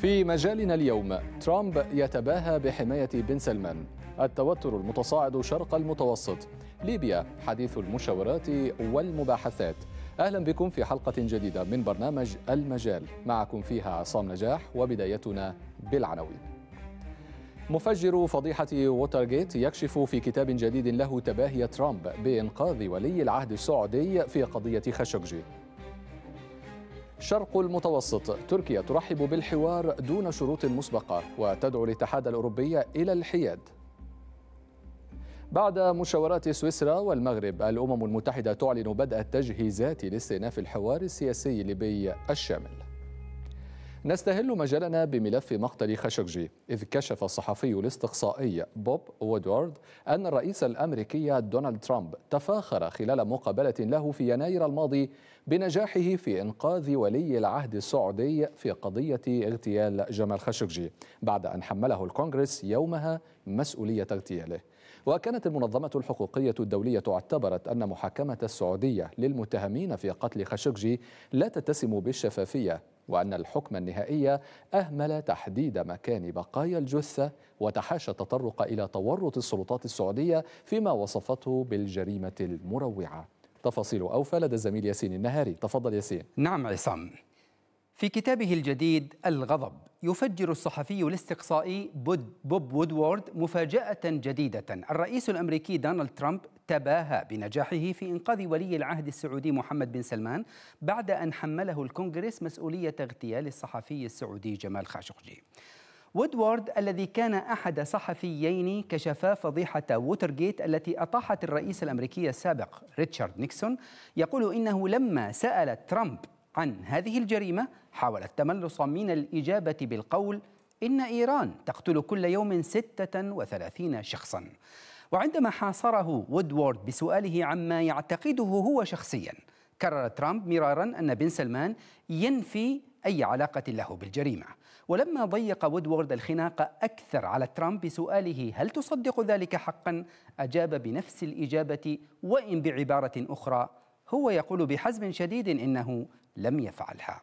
في مجالنا اليوم ترامب يتباهى بحماية بن سلمان التوتر المتصاعد شرق المتوسط ليبيا حديث المشاورات والمباحثات أهلا بكم في حلقة جديدة من برنامج المجال معكم فيها عصام نجاح وبدايتنا بالعناوين مفجر فضيحة ووترغيت يكشف في كتاب جديد له تباهي ترامب بإنقاذ ولي العهد السعودي في قضية خشوجي شرق المتوسط تركيا ترحب بالحوار دون شروط مسبقة وتدعو الاتحاد الأوروبي إلى الحياد بعد مشاورات سويسرا والمغرب الأمم المتحدة تعلن بدء التجهيزات لاستئناف الحوار السياسي الليبي الشامل نستهل مجالنا بملف مقتل خشوجي إذ كشف الصحفي الاستقصائي بوب وودوارد أن الرئيس الأمريكي دونالد ترامب تفاخر خلال مقابلة له في يناير الماضي بنجاحه في إنقاذ ولي العهد السعودي في قضية اغتيال جمال خشوجي بعد أن حمله الكونغرس يومها مسؤولية اغتياله وكانت المنظمة الحقوقية الدولية اعتبرت أن محاكمة السعودية للمتهمين في قتل خشقجي لا تتسم بالشفافية وأن الحكم النهائي أهمل تحديد مكان بقايا الجثة وتحاشى التطرق إلى تورط السلطات السعودية فيما وصفته بالجريمة المروعة تفاصيل أوفى لدى الزميل ياسين النهاري تفضل ياسين نعم عصام في كتابه الجديد الغضب يفجر الصحفي الاستقصائي بوب وودوارد مفاجأة جديدة الرئيس الأمريكي دونالد ترامب تباهى بنجاحه في إنقاذ ولي العهد السعودي محمد بن سلمان بعد أن حمله الكونغرس مسؤولية اغتيال الصحفي السعودي جمال خاشقجي وودوارد الذي كان أحد صحفيين كشفا فضيحة ووترغيت التي أطاحت الرئيس الأمريكي السابق ريتشارد نيكسون يقول إنه لما سأل ترامب عن هذه الجريمة حاول التملص من الإجابة بالقول إن إيران تقتل كل يوم 36 شخصا وعندما حاصره وودوارد بسؤاله عما يعتقده هو شخصيا كرر ترامب مرارا أن بن سلمان ينفي أي علاقة له بالجريمة ولما ضيق وودوارد الخناق أكثر على ترامب بسؤاله هل تصدق ذلك حقا أجاب بنفس الإجابة وإن بعبارة أخرى هو يقول بحزم شديد إنه لم يفعلها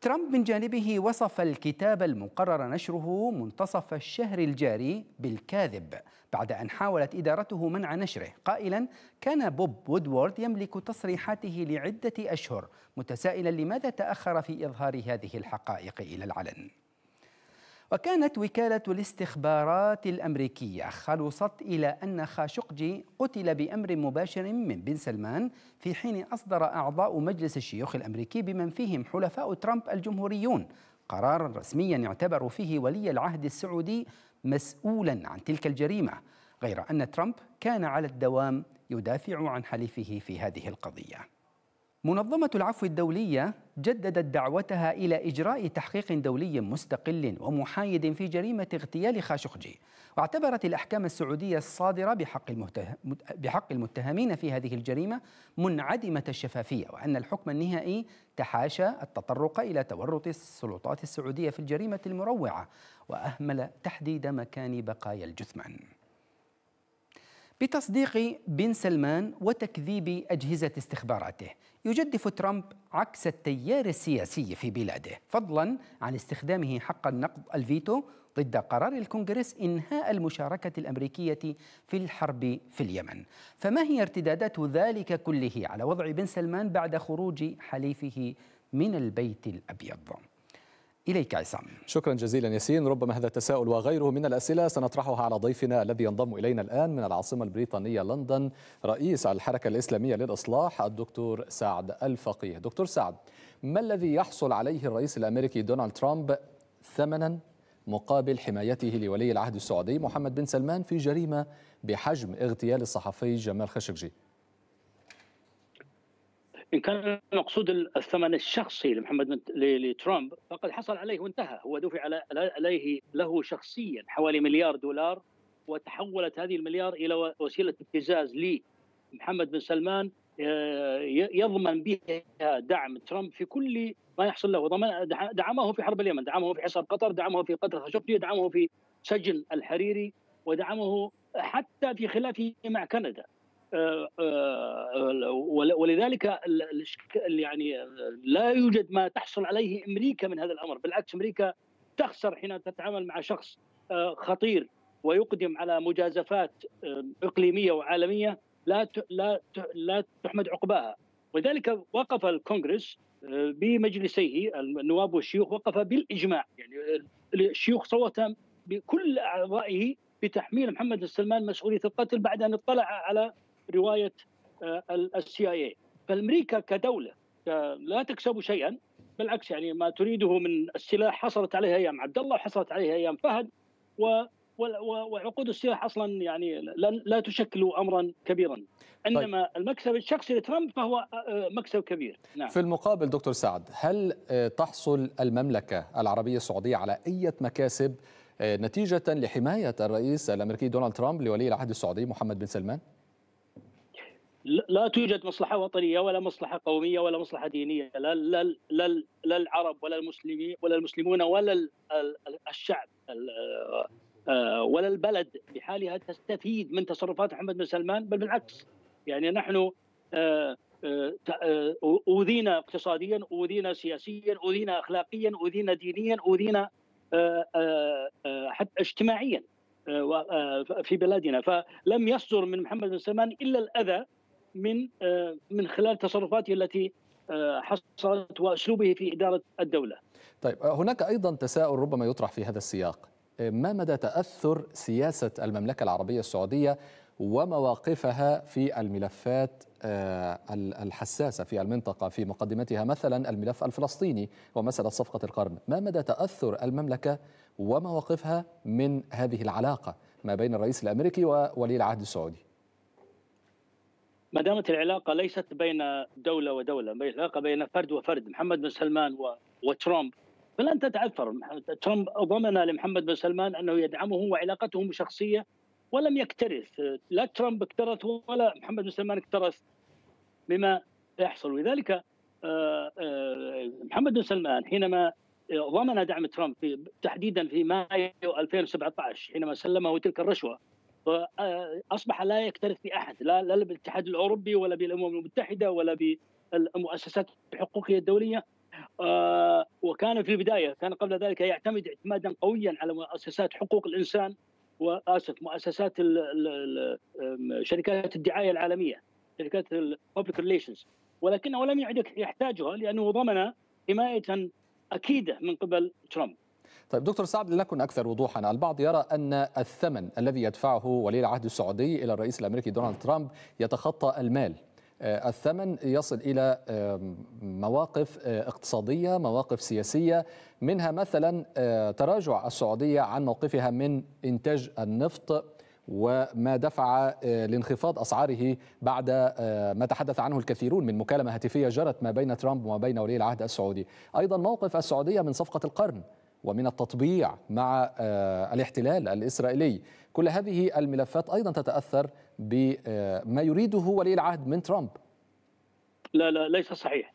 ترامب من جانبه وصف الكتاب المقرر نشره منتصف الشهر الجاري بالكاذب بعد أن حاولت إدارته منع نشره قائلا كان بوب وودوارد يملك تصريحاته لعدة أشهر متسائلا لماذا تأخر في إظهار هذه الحقائق إلى العلن وكانت وكالة الاستخبارات الأمريكية خلصت إلى أن خاشقجي قتل بأمر مباشر من بن سلمان في حين أصدر أعضاء مجلس الشيوخ الأمريكي بمن فيهم حلفاء ترامب الجمهوريون قرارا رسميا اعتبر فيه ولي العهد السعودي مسؤولا عن تلك الجريمة غير أن ترامب كان على الدوام يدافع عن حليفه في هذه القضية منظمة العفو الدولية جددت دعوتها إلى إجراء تحقيق دولي مستقل ومحايد في جريمة اغتيال خاشقجي واعتبرت الأحكام السعودية الصادرة بحق, المته... بحق المتهمين في هذه الجريمة منعدمة الشفافية وأن الحكم النهائي تحاشى التطرق إلى تورط السلطات السعودية في الجريمة المروعة وأهمل تحديد مكان بقايا الجثمان بتصديق بن سلمان وتكذيب أجهزة استخباراته يجدف ترامب عكس التيار السياسي في بلاده فضلا عن استخدامه حق النقض الفيتو ضد قرار الكونغرس إنهاء المشاركة الأمريكية في الحرب في اليمن فما هي ارتدادات ذلك كله على وضع بن سلمان بعد خروج حليفه من البيت الأبيض؟ إليك عصام شكرا جزيلا ياسين ربما هذا التساؤل وغيره من الأسئلة سنطرحها على ضيفنا الذي ينضم إلينا الآن من العاصمة البريطانية لندن رئيس الحركة الإسلامية للإصلاح الدكتور سعد الفقيه دكتور سعد ما الذي يحصل عليه الرئيس الأمريكي دونالد ترامب ثمنا مقابل حمايته لولي العهد السعودي محمد بن سلمان في جريمة بحجم اغتيال الصحفي جمال خشقجي ان كان المقصود الثمن الشخصي لمحمد لترامب فقد حصل عليه وانتهى هو دفع عليه له شخصيا حوالي مليار دولار وتحولت هذه المليار الى وسيله ابتزاز لي محمد بن سلمان آه، يضمن بها دعم ترامب في كل ما يحصل له دعمه في حرب اليمن دعمه في حصار قطر دعمه في قتل خاشقجي دعمه في سجن الحريري ودعمه حتى في خلافه مع كندا آه، آه، ولذلك يعني لا يوجد ما تحصل عليه امريكا من هذا الامر بالعكس امريكا تخسر حين تتعامل مع شخص آه، خطير ويقدم على مجازفات اقليميه وعالميه لا لا لا تحمد عقباها ولذلك وقف الكونغرس بمجلسيه النواب والشيوخ وقف بالاجماع يعني الشيوخ صوت بكل اعضائه بتحميل محمد السلمان مسؤوليه القتل بعد ان اطلع على روايه السي اي اي فامريكا كدوله لا تكسب شيئا بالعكس يعني ما تريده من السلاح حصلت عليها ايام عبد الله وحصلت عليها ايام فهد و وعقود السلاح اصلا يعني لا تشكل امرا كبيرا انما طيب. المكسب الشخصي لترامب فهو آه، مكسب كبير نعم. في المقابل دكتور سعد هل آه، تحصل المملكه العربيه السعوديه على اي مكاسب آه، نتيجه لحمايه الرئيس الامريكي دونالد ترامب لولي العهد السعودي محمد بن سلمان لا توجد مصلحه وطنيه ولا مصلحه قوميه ولا مصلحه دينيه لا لا لا, لا العرب ولا المسلمين ولا المسلمون ولا الشعب آه، آه، ولا البلد بحالها تستفيد من تصرفات محمد بن سلمان بل بالعكس يعني نحن آه، اوذينا اقتصاديا اوذينا سياسيا اوذينا اخلاقيا اوذينا دينيا اوذينا حتى اجتماعيا في بلادنا فلم يصدر من محمد بن سلمان الا الاذى من آه، من خلال تصرفاته التي آه، حصلت واسلوبه في اداره الدوله. طيب آه، هناك ايضا تساؤل ربما يطرح في هذا السياق، ما مدى تاثر سياسه المملكه العربيه السعوديه ومواقفها في الملفات الحساسه في المنطقه في مقدمتها مثلا الملف الفلسطيني ومساله صفقه القرن، ما مدى تاثر المملكه ومواقفها من هذه العلاقه ما بين الرئيس الامريكي وولي العهد السعودي؟ ما دامت العلاقه ليست بين دوله ودوله بين العلاقه بين فرد وفرد محمد بن سلمان و... وترامب فلن تتعثر ترامب ضمن لمحمد بن سلمان انه يدعمه وعلاقتهم شخصيه ولم يكترث لا ترامب اكترث ولا محمد بن سلمان اكترث بما يحصل ولذلك آه، آه، محمد بن سلمان حينما ضمن دعم ترامب تحديدا في مايو 2017 حينما سلمه تلك الرشوه فاصبح آه، لا يكترث في احد لا لا بالاتحاد الاوروبي ولا بالامم المتحده ولا بالمؤسسات الحقوقيه الدوليه آه، وكان في البدايه كان قبل ذلك يعتمد اعتمادا قويا على مؤسسات حقوق الانسان واسف مؤسسات شركات الدعايه العالميه شركات الببليك ريليشنز ولكنه لم يعد يحتاجها لانه ضمن حمايه اكيده من قبل ترامب طيب دكتور سعد لنكن أكثر وضوحا البعض يرى أن الثمن الذي يدفعه ولي العهد السعودي إلى الرئيس الأمريكي دونالد ترامب يتخطى المال آه، الثمن يصل الى مواقف آه، اقتصاديه، مواقف سياسيه، منها مثلا آه، تراجع السعوديه عن موقفها من انتاج النفط وما دفع لانخفاض اسعاره بعد ما تحدث عنه الكثيرون من مكالمه هاتفيه جرت ما بين ترامب وما بين ولي العهد السعودي، ايضا موقف السعوديه من صفقه القرن ومن التطبيع مع آه، الاحتلال الإسرائيلي كل هذه الملفات أيضا تتأثر بما آه، يريده ولي العهد من ترامب لا لا ليس صحيح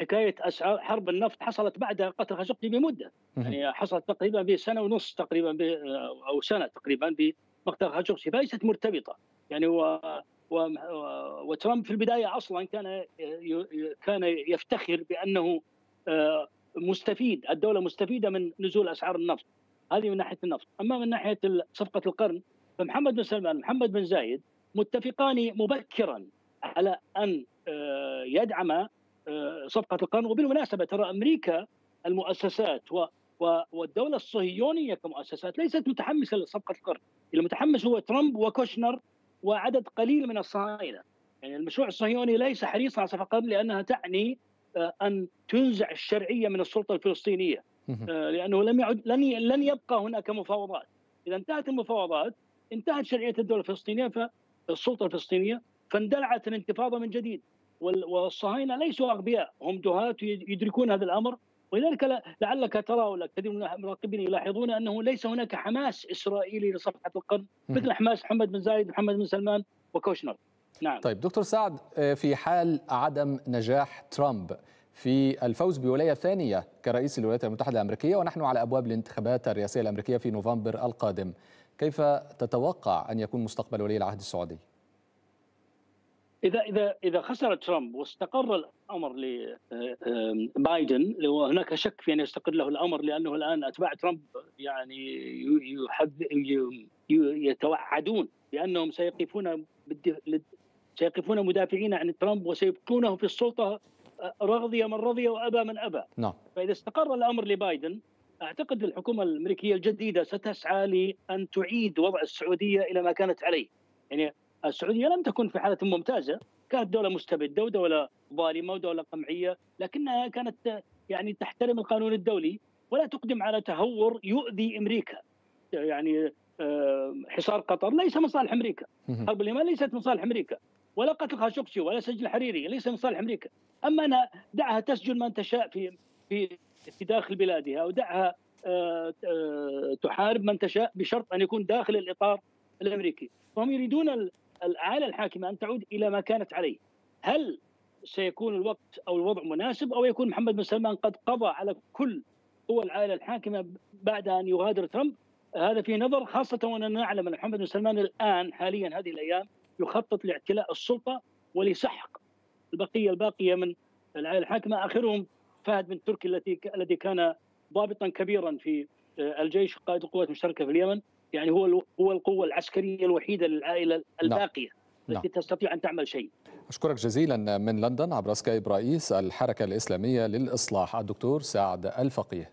حكايه اسعار حرب النفط حصلت بعد قتل خاشقجي بمده يعني حصلت تقريبا بسنه ونص تقريبا آه، او سنه تقريبا بمقتل خاشقجي فليست مرتبطه يعني و وترامب في البدايه اصلا كان كان يفتخر بانه مستفيد الدوله مستفيده من نزول اسعار النفط هذه من ناحيه النفط اما من ناحيه صفقه القرن فمحمد بن سلمان محمد بن زايد متفقان مبكرا على ان آه، يدعم آه، صفقه القرن وبالمناسبه ترى امريكا المؤسسات والدوله الصهيونيه كمؤسسات ليست متحمسه لصفقه القرن المتحمس هو ترامب وكوشنر وعدد قليل من الصهاينه يعني المشروع الصهيوني ليس حريصا على صفقه القرن لانها تعني ان تنزع الشرعيه من السلطه الفلسطينيه آه، لانه لم يعد لن لن يبقى هناك مفاوضات اذا انتهت المفاوضات انتهت شرعيه الدوله الفلسطينيه فالسلطه الفلسطينيه فاندلعت الانتفاضه من جديد والصهاينه ليسوا اغبياء هم دهاة يدركون هذا الامر ولذلك لعلك ترى ولا كثير من المراقبين يلاحظون انه ليس هناك حماس اسرائيلي لصفحه القرن مثل حماس محمد بن زايد محمد بن سلمان وكوشنر نعم طيب دكتور سعد آه، في حال عدم نجاح ترامب في الفوز بولايه ثانيه كرئيس الولايات المتحده الامريكيه ونحن على ابواب الانتخابات الرئاسيه الامريكيه في نوفمبر القادم كيف تتوقع ان يكون مستقبل ولي العهد السعودي؟ اذا اذا اذا خسر ترامب واستقر الامر لبايدن آه، آه، وهناك شك في ان يستقر له الامر لانه الان اتباع ترامب يعني يتوعدون بانهم سيقفون سيقفون مدافعين عن ترامب وسيبقونه في السلطة آه، رضي من رضي وأبى من أبى نعم فإذا استقر الأمر لبايدن أعتقد الحكومة الأمريكية الجديدة ستسعى لأن تعيد وضع السعودية إلى ما كانت عليه يعني السعودية لم تكن في حالة ممتازة كانت دولة مستبدة ودولة ظالمة ودولة قمعية لكنها كانت آه، يعني تحترم القانون الدولي ولا تقدم على تهور يؤذي امريكا يعني آه، حصار قطر ليس مصالح امريكا حرب اليمن ليست مصالح امريكا ولا قتل خاشقجي ولا سجن حريري ليس من صالح امريكا اما انها دعها تسجن من تشاء في في في داخل بلادها ودعها آه، آه، تحارب من تشاء بشرط ان يكون داخل الاطار الامريكي وهم يريدون الآلة الحاكمه ان تعود الى ما كانت عليه هل سيكون الوقت او الوضع مناسب او يكون محمد بن سلمان قد قضى على كل قوى العائله الحاكمه بعد ان يغادر ترامب هذا في نظر خاصه واننا نعلم ان محمد بن سلمان الان حاليا هذه الايام يخطط لاعتلاء السلطه ولسحق البقيه الباقيه من العائله الحاكمه اخرهم فهد بن تركي التي الذي كان ضابطا كبيرا في آه، الجيش قائد القوات المشتركه في اليمن يعني هو هو القوه العسكريه الوحيده للعائله نعم. الباقيه لا. نعم. التي تستطيع ان تعمل شيء. اشكرك جزيلا من لندن عبر سكايب رئيس الحركه الاسلاميه للاصلاح الدكتور سعد الفقيه.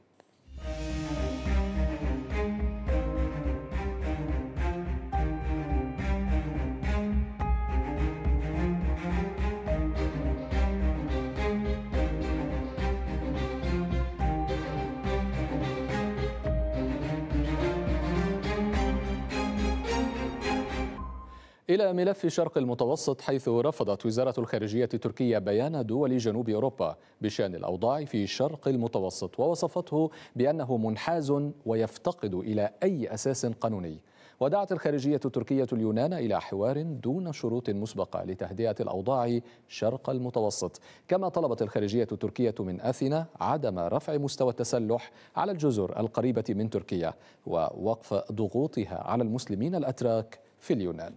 إلى ملف شرق المتوسط حيث رفضت وزارة الخارجية التركية بيان دول جنوب أوروبا بشأن الأوضاع في شرق المتوسط ووصفته بأنه منحاز ويفتقد إلى أي أساس قانوني ودعت الخارجية التركية اليونان إلى حوار دون شروط مسبقة لتهدئة الأوضاع شرق المتوسط كما طلبت الخارجية التركية من أثينا عدم رفع مستوى التسلح على الجزر القريبة من تركيا ووقف ضغوطها على المسلمين الأتراك في اليونان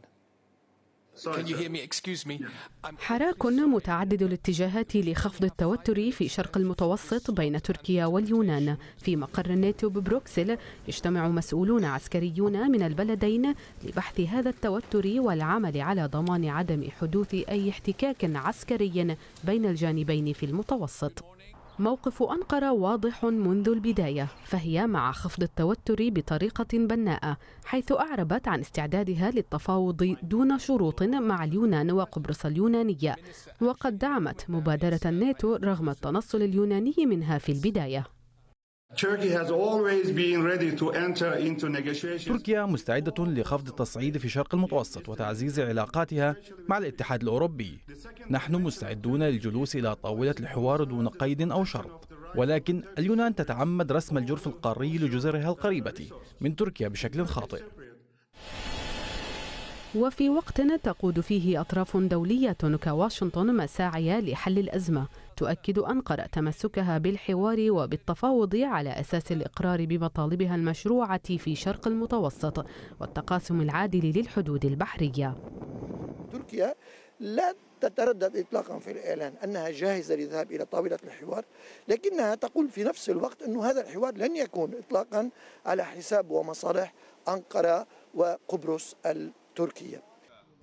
حراك متعدد الاتجاهات لخفض التوتر في شرق المتوسط بين تركيا واليونان في مقر الناتو ببروكسل يجتمع مسؤولون عسكريون من البلدين لبحث هذا التوتر والعمل على ضمان عدم حدوث أي احتكاك عسكري بين الجانبين في المتوسط موقف أنقرة واضح منذ البداية فهي مع خفض التوتر بطريقة بناءة حيث أعربت عن استعدادها للتفاوض دون شروط مع اليونان وقبرص اليونانية وقد دعمت مبادرة الناتو رغم التنصل اليوناني منها في البداية تركيا مستعدة لخفض التصعيد في شرق المتوسط وتعزيز علاقاتها مع الاتحاد الأوروبي نحن مستعدون للجلوس إلى طاولة الحوار دون قيد أو شرط ولكن اليونان تتعمد رسم الجرف القاري لجزرها القريبة من تركيا بشكل خاطئ وفي وقت تقود فيه أطراف دولية كواشنطن مساعي لحل الأزمة تؤكد أنقرة تمسكها بالحوار وبالتفاوض على أساس الإقرار بمطالبها المشروعة في شرق المتوسط والتقاسم العادل للحدود البحرية تركيا لا تتردد اطلاقا في الاعلان انها جاهزه للذهاب الى طاوله الحوار، لكنها تقول في نفس الوقت انه هذا الحوار لن يكون اطلاقا على حساب ومصالح انقره وقبرص التركيه.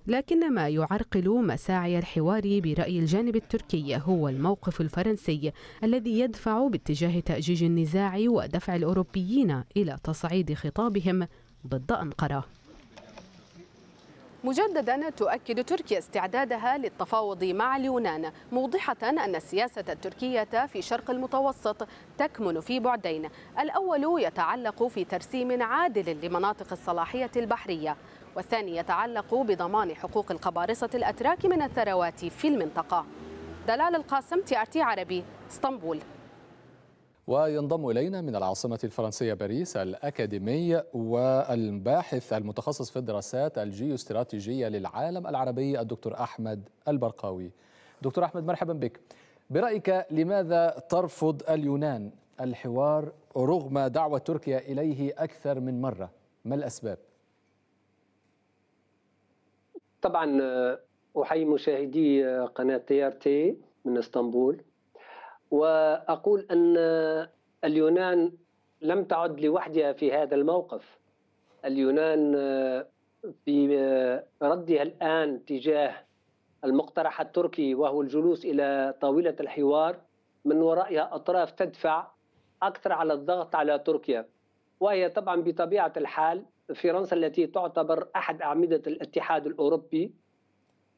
لكن ما يعرقل مساعي الحوار برأي الجانب التركي هو الموقف الفرنسي الذي يدفع باتجاه تأجيج النزاع ودفع الأوروبيين إلى تصعيد خطابهم ضد أنقرة مجددا تؤكد تركيا استعدادها للتفاوض مع اليونان موضحة أن السياسة التركية في شرق المتوسط تكمن في بعدين الأول يتعلق في ترسيم عادل لمناطق الصلاحية البحرية والثاني يتعلق بضمان حقوق القبارصة الأتراك من الثروات في المنطقة دلال القاسم تي ار تي عربي اسطنبول وينضم إلينا من العاصمة الفرنسية باريس الأكاديمي والباحث المتخصص في الدراسات الجيوستراتيجية للعالم العربي الدكتور أحمد البرقاوي دكتور أحمد مرحبا بك برأيك لماذا ترفض اليونان الحوار رغم دعوة تركيا إليه أكثر من مرة ما الأسباب؟ طبعا آه، احيي مشاهدي آه، قناه تي ار تي من اسطنبول واقول ان آه، اليونان لم تعد لوحدها في هذا الموقف اليونان في ردها الان تجاه المقترح التركي وهو الجلوس الى طاوله الحوار من ورائها اطراف تدفع اكثر على الضغط على تركيا وهي طبعا بطبيعه الحال فرنسا التي تعتبر احد اعمده الاتحاد الاوروبي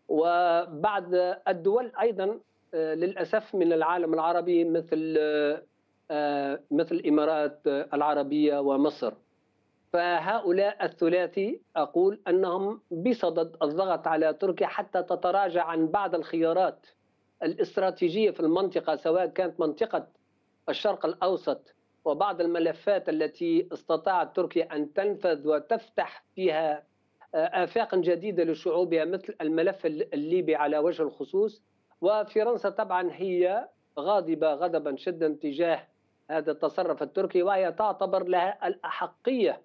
وبعد الدول ايضا آه، للاسف من العالم العربي مثل آه، آه، مثل الامارات العربيه ومصر فهؤلاء الثلاثي اقول انهم بصدد الضغط على تركيا حتى تتراجع عن بعض الخيارات الاستراتيجيه في المنطقه سواء كانت منطقه الشرق الاوسط وبعض الملفات التي استطاعت تركيا أن تنفذ وتفتح فيها آه، آفاق جديدة لشعوبها مثل الملف الليبي على وجه الخصوص وفرنسا طبعا هي غاضبة غضبا شدا تجاه هذا التصرف التركي وهي تعتبر لها الأحقية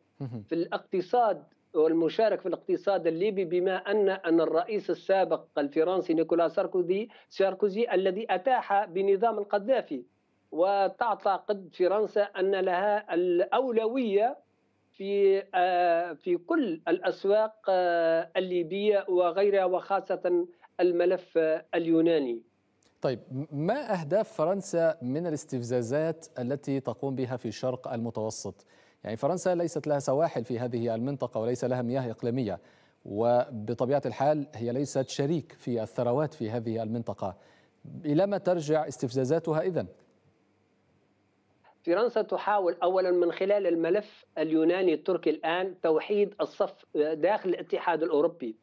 في الاقتصاد والمشارك في الاقتصاد الليبي بما ان ان الرئيس السابق الفرنسي نيكولا ساركوزي ساركوزي الذي اتاح بنظام القذافي وتعتقد فرنسا ان لها الاولويه في آه، في كل الاسواق آه، الليبيه وغيرها وخاصه الملف اليوناني. طيب ما اهداف فرنسا من الاستفزازات التي تقوم بها في الشرق المتوسط؟ يعني فرنسا ليست لها سواحل في هذه المنطقه وليس لها مياه اقليميه وبطبيعه الحال هي ليست شريك في الثروات في هذه المنطقه. الى ما ترجع استفزازاتها اذا؟ فرنسا تحاول اولا من خلال الملف اليوناني التركي الان توحيد الصف داخل الاتحاد الاوروبي.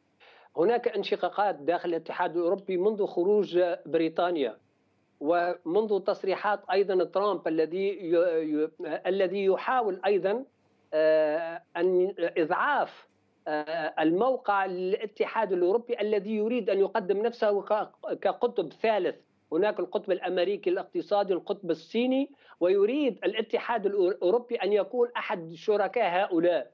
هناك انشقاقات داخل الاتحاد الاوروبي منذ خروج بريطانيا ومنذ تصريحات ايضا ترامب الذي الذي يحاول ايضا آه، ان اضعاف آه، الموقع للاتحاد الاوروبي الذي يريد ان يقدم نفسه كقطب ثالث هناك القطب الامريكي الاقتصادي القطب الصيني ويريد الاتحاد الاوروبي ان يكون احد شركاء هؤلاء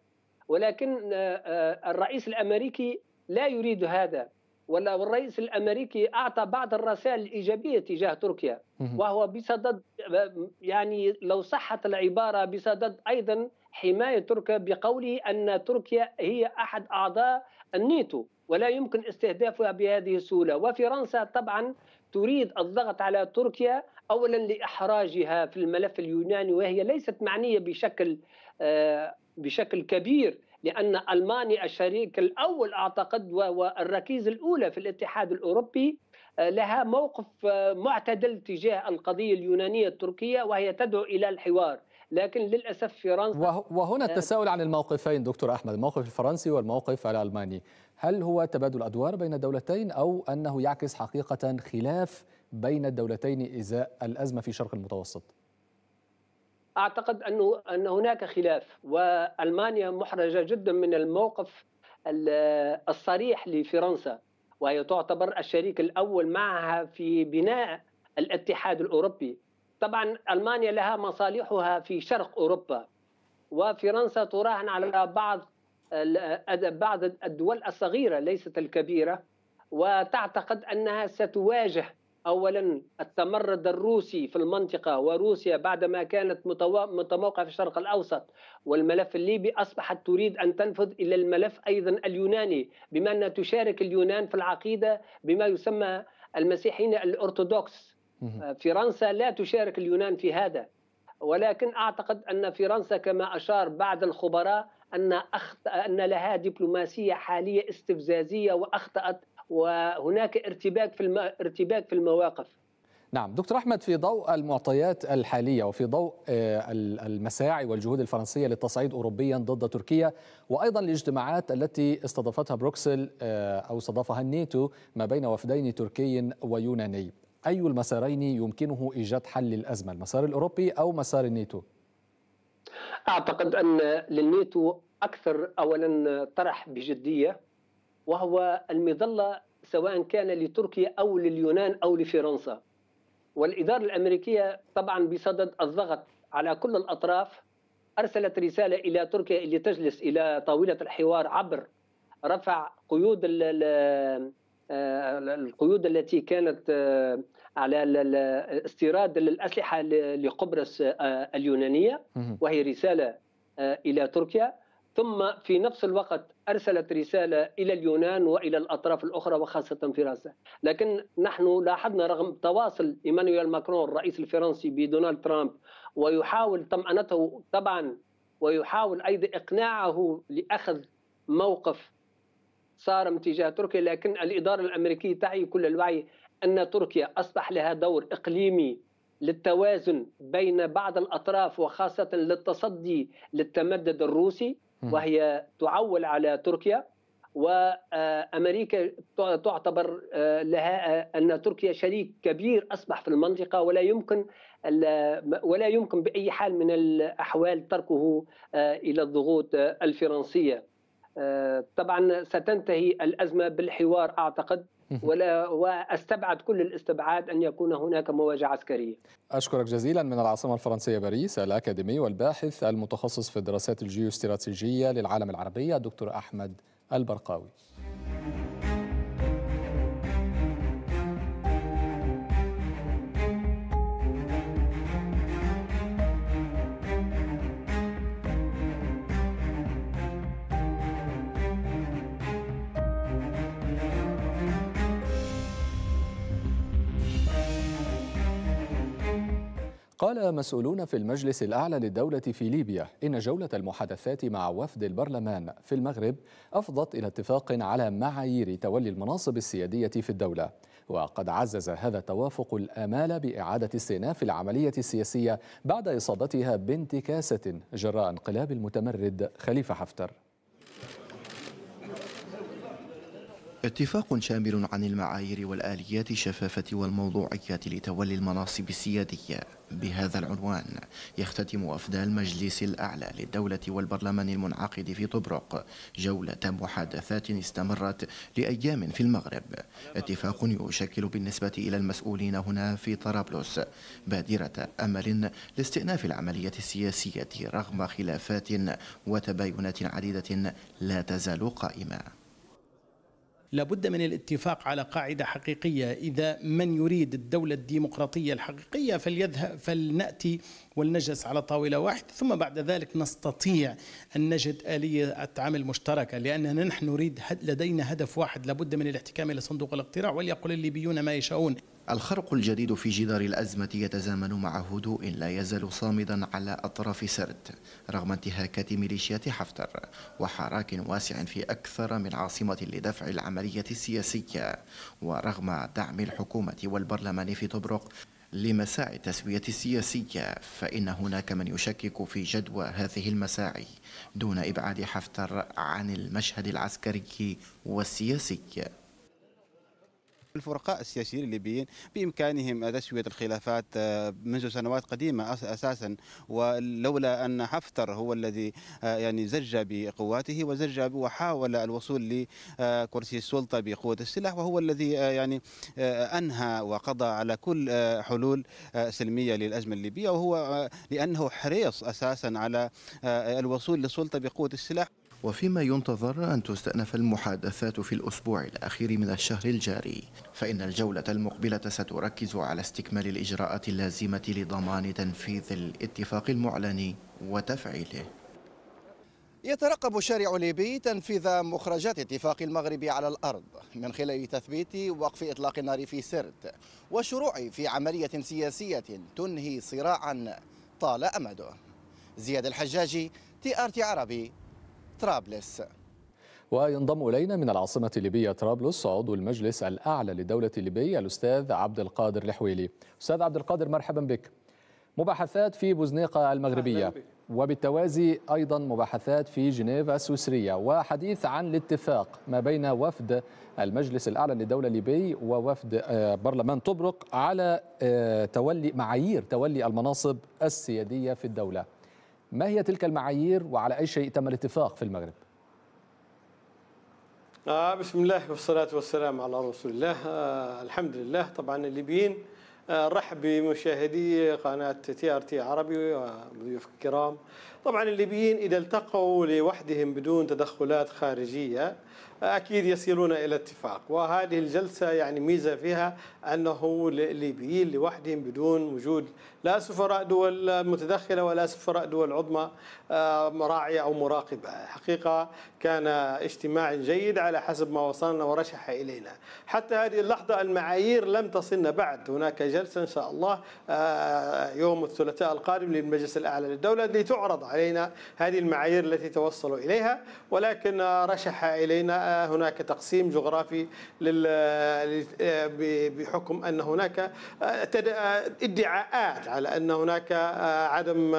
ولكن آه، آه، الرئيس الامريكي لا يريد هذا ولا والرئيس الامريكي اعطى بعض الرسائل الايجابيه تجاه تركيا وهو بصدد آه، يعني لو صحت العباره بصدد ايضا حمايه تركيا بقوله ان تركيا هي احد اعضاء النيتو ولا يمكن استهدافها بهذه السهولة وفرنسا طبعا تريد الضغط على تركيا أولا لإحراجها في الملف اليوناني وهي ليست معنية بشكل آه، بشكل كبير لأن ألمانيا الشريك الأول أعتقد والركيزة الأولى في الاتحاد الأوروبي آه، لها موقف آه، معتدل تجاه القضية اليونانية التركية وهي تدعو إلى الحوار لكن للاسف فرنسا وهنا آه، التساؤل عن الموقفين دكتور احمد الموقف الفرنسي والموقف الالماني هل هو تبادل ادوار بين الدولتين او انه يعكس حقيقه خلاف بين الدولتين ازاء الازمه في شرق المتوسط اعتقد انه ان هناك خلاف والمانيا محرجه جدا من الموقف الصريح لفرنسا وهي تعتبر الشريك الاول معها في بناء الاتحاد الاوروبي طبعا المانيا لها مصالحها في شرق اوروبا وفرنسا تراهن على بعض بعض الدول الصغيره ليست الكبيره وتعتقد انها ستواجه اولا التمرد الروسي في المنطقه وروسيا بعدما كانت متموقعه في الشرق الاوسط والملف الليبي اصبحت تريد ان تنفذ الى الملف ايضا اليوناني بما انها تشارك اليونان في العقيده بما يسمى المسيحيين الارثوذكس آه، فرنسا لا تشارك اليونان في هذا ولكن اعتقد ان فرنسا كما اشار بعض الخبراء ان أخط... ان لها دبلوماسيه حاليه استفزازيه واخطات وهناك ارتباك في الم... ارتباك في المواقف نعم دكتور احمد في ضوء المعطيات الحاليه وفي ضوء آه، المساعي والجهود الفرنسيه للتصعيد اوروبيا ضد تركيا وايضا الاجتماعات التي استضافتها بروكسل آه، او استضافها الناتو ما بين وفدين تركي ويوناني أي المسارين يمكنه إيجاد حل للأزمة المسار الأوروبي أو مسار الناتو أعتقد أن للناتو أكثر أولا طرح بجدية وهو المظلة سواء كان لتركيا أو لليونان أو لفرنسا والإدارة الأمريكية طبعا بصدد الضغط على كل الأطراف أرسلت رسالة إلى تركيا لتجلس إلى طاولة الحوار عبر رفع قيود آه، القيود التي كانت آه، على استيراد الاسلحه لقبرص آه، اليونانيه وهي رساله آه، الى تركيا ثم في نفس الوقت ارسلت رساله الى اليونان والى الاطراف الاخرى وخاصه فرنسا، لكن نحن لاحظنا رغم تواصل ايمانويل ماكرون الرئيس الفرنسي بدونالد ترامب ويحاول طمانته طبعا ويحاول ايضا اقناعه لاخذ موقف صارم تجاه تركيا لكن الاداره الامريكيه تعي كل الوعي أن تركيا أصبح لها دور إقليمي للتوازن بين بعض الأطراف وخاصة للتصدي للتمدد الروسي وهي تعول على تركيا وامريكا تعتبر آه، لها آه، ان تركيا شريك كبير اصبح في المنطقه ولا يمكن ولا يمكن باي حال من الاحوال تركه آه، الى الضغوط الفرنسيه. طبعا ستنتهي الازمه بالحوار اعتقد ولا واستبعد كل الاستبعاد ان يكون هناك مواجهه عسكريه. اشكرك جزيلا من العاصمه الفرنسيه باريس الاكاديمي والباحث المتخصص في الدراسات الجيوستراتيجيه للعالم العربي الدكتور احمد البرقاوي. مسؤولون في المجلس الأعلى للدولة في ليبيا إن جولة المحادثات مع وفد البرلمان في المغرب أفضت إلى اتفاق على معايير تولي المناصب السيادية في الدولة وقد عزز هذا التوافق الامال باعاده استئناف العمليه السياسيه بعد اصابتها بانتكاسه جراء انقلاب المتمرد خليفه حفتر اتفاق شامل عن المعايير والآليات الشفافة والموضوعية لتولي المناصب السيادية بهذا العنوان يختتم وفد المجلس الأعلى للدولة والبرلمان المنعقد في طبرق جولة محادثات استمرت لأيام في المغرب اتفاق يشكل بالنسبة إلى المسؤولين هنا في طرابلس بادرة أمل لاستئناف العملية السياسية رغم خلافات وتباينات عديدة لا تزال قائمة لابد من الاتفاق على قاعدة حقيقية إذا من يريد الدولة الديمقراطية الحقيقية فليذهب فلنأتي ولنجلس على طاولة واحدة ثم بعد ذلك نستطيع أن نجد آلية عمل مشتركة لأننا نحن نريد لدينا هدف واحد لابد من الاحتكام إلى صندوق الاقتراع وليقل الليبيون ما يشاءون الخرق الجديد في جدار الأزمة يتزامن مع هدوء لا يزال صامدا على أطراف سرت رغم انتهاكات ميليشيات حفتر وحراك واسع في أكثر من عاصمة لدفع العملية السياسية ورغم دعم الحكومة والبرلمان في طبرق لمساعي التسوية السياسية فإن هناك من يشكك في جدوى هذه المساعي دون إبعاد حفتر عن المشهد العسكري والسياسي الفرقاء السياسيين الليبيين بامكانهم تسويه الخلافات آه، منذ سنوات قديمه اساسا ولولا ان حفتر هو الذي آه، يعني زج بقواته وزج وحاول الوصول لكرسي آه، السلطه بقوه السلاح وهو الذي يعني انهى وقضى على كل حلول سلميه للازمه الليبيه وهو لانه حريص اساسا على الوصول للسلطه بقوه السلاح وفيما ينتظر أن تستأنف المحادثات في الأسبوع الأخير من الشهر الجاري فإن الجولة المقبلة ستركز على استكمال الإجراءات اللازمة لضمان تنفيذ الاتفاق المعلن وتفعيله يترقب الشارع الليبي تنفيذ مخرجات اتفاق المغرب على الأرض من خلال تثبيت وقف إطلاق النار في سرت والشروع في عملية سياسية تنهي صراعا طال أمده زياد الحجاجي تي آر تي عربي طرابلس وينضم إلينا من العاصمة الليبية طرابلس عضو المجلس الأعلى للدولة الليبية الأستاذ عبد القادر الحويلي أستاذ عبد القادر مرحبا بك مباحثات في بوزنيقة المغربية وبالتوازي أيضا مباحثات في جنيف السويسرية وحديث عن الاتفاق ما بين وفد المجلس الأعلى للدولة الليبي ووفد آه، برلمان طبرق على آه، تولي معايير تولي المناصب السيادية في الدولة ما هي تلك المعايير وعلى أي شيء تم الاتفاق في المغرب؟ آه بسم الله والصلاة والسلام على رسول الله آه الحمد لله طبعا الليبيين آه رحب بمشاهدي قناة تي ار تي عربي وضيوف آه، الكرام طبعا الليبيين إذا التقوا لوحدهم بدون تدخلات خارجية أكيد يصلون إلى اتفاق وهذه الجلسة يعني ميزة فيها أنه الليبيين لوحدهم بدون وجود لا سفراء دول متدخلة ولا سفراء دول عظمى آه، راعية أو مراقبة حقيقة كان اجتماع جيد على حسب ما وصلنا ورشح إلينا حتى هذه اللحظة المعايير لم تصلنا بعد هناك جلسة إن شاء الله آه، يوم الثلاثاء القادم للمجلس الأعلى للدولة لتعرض علينا هذه المعايير التي توصلوا إليها ولكن رشح إلينا آه، هناك تقسيم جغرافي بحكم أن هناك آه، آه، ادعاءات على أن هناك آه، عدم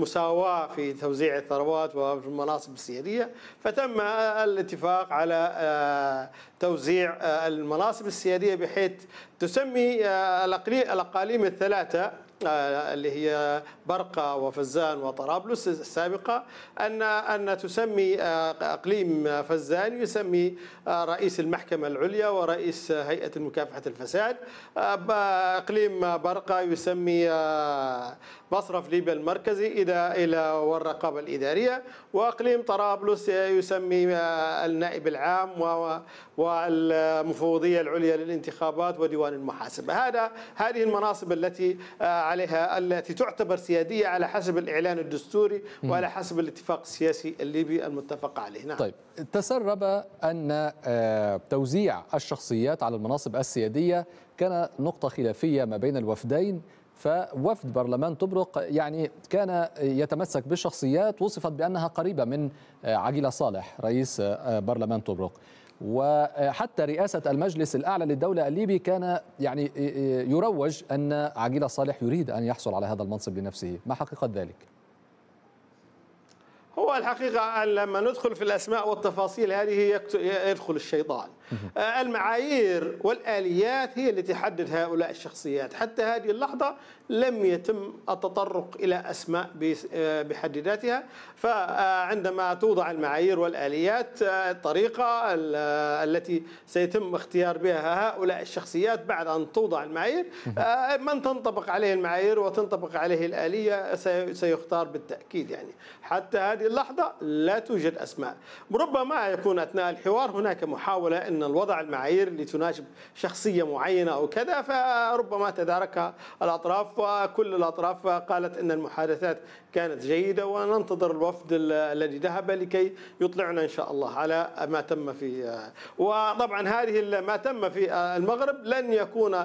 مساواة في توزيع الثروات وفي المناصب السيادية فتم الاتفاق على توزيع المناصب السيادية بحيث تسمي آه، الأقاليم الثلاثة آه، اللي هي برقة وفزان وطرابلس السابقة أن أن تسمي آه، أقليم فزان يسمي رئيس المحكمة العليا ورئيس هيئة مكافحة الفساد أقليم برقة يسمي مصرف ليبيا المركزي إلى إلى والرقابة الإدارية وأقليم طرابلس يسمي النائب العام والمفوضية العليا للانتخابات وديوان ديوان المحاسبة هذا هذه المناصب التي آه، عليها التي تعتبر سيادية على حسب الإعلان الدستوري وعلى حسب الاتفاق السياسي الليبي المتفق عليه نعم. طيب تسرب أن آه، توزيع الشخصيات على المناصب السيادية كان نقطة خلافية ما بين الوفدين فوفد برلمان طبرق يعني كان يتمسك بالشخصيات وصفت بأنها قريبة من آه، عجيلة صالح رئيس برلمان طبرق وحتى رئاسة المجلس الأعلى للدولة الليبي كان يعني إيه، إيه، يروج أن عجيل صالح يريد أن يحصل على هذا المنصب لنفسه ما حقيقة ذلك؟ هو الحقيقة لما ندخل في الأسماء والتفاصيل هذه يدخل الشيطان آه، المعايير والآليات هي التي تحدد هؤلاء الشخصيات حتى هذه اللحظة لم يتم التطرق إلى أسماء آه، بحد ذاتها فعندما توضع المعايير والآليات آه، الطريقة التي سيتم اختيار بها هؤلاء الشخصيات بعد أن توضع المعايير من تنطبق عليه المعايير وتنطبق عليه الآلية سيختار بالتأكيد يعني حتى هذه اللحظة لا توجد أسماء ربما يكون أثناء الحوار هناك محاولة أن الوضع المعايير لتناسب شخصية معينة أو كذا فربما تداركها الأطراف وكل الأطراف قالت أن المحادثات كانت جيدة وننتظر الوفد الذي ذهب لكي يطلعنا إن شاء الله على ما تم في وطبعا هذه ما تم في المغرب لن يكون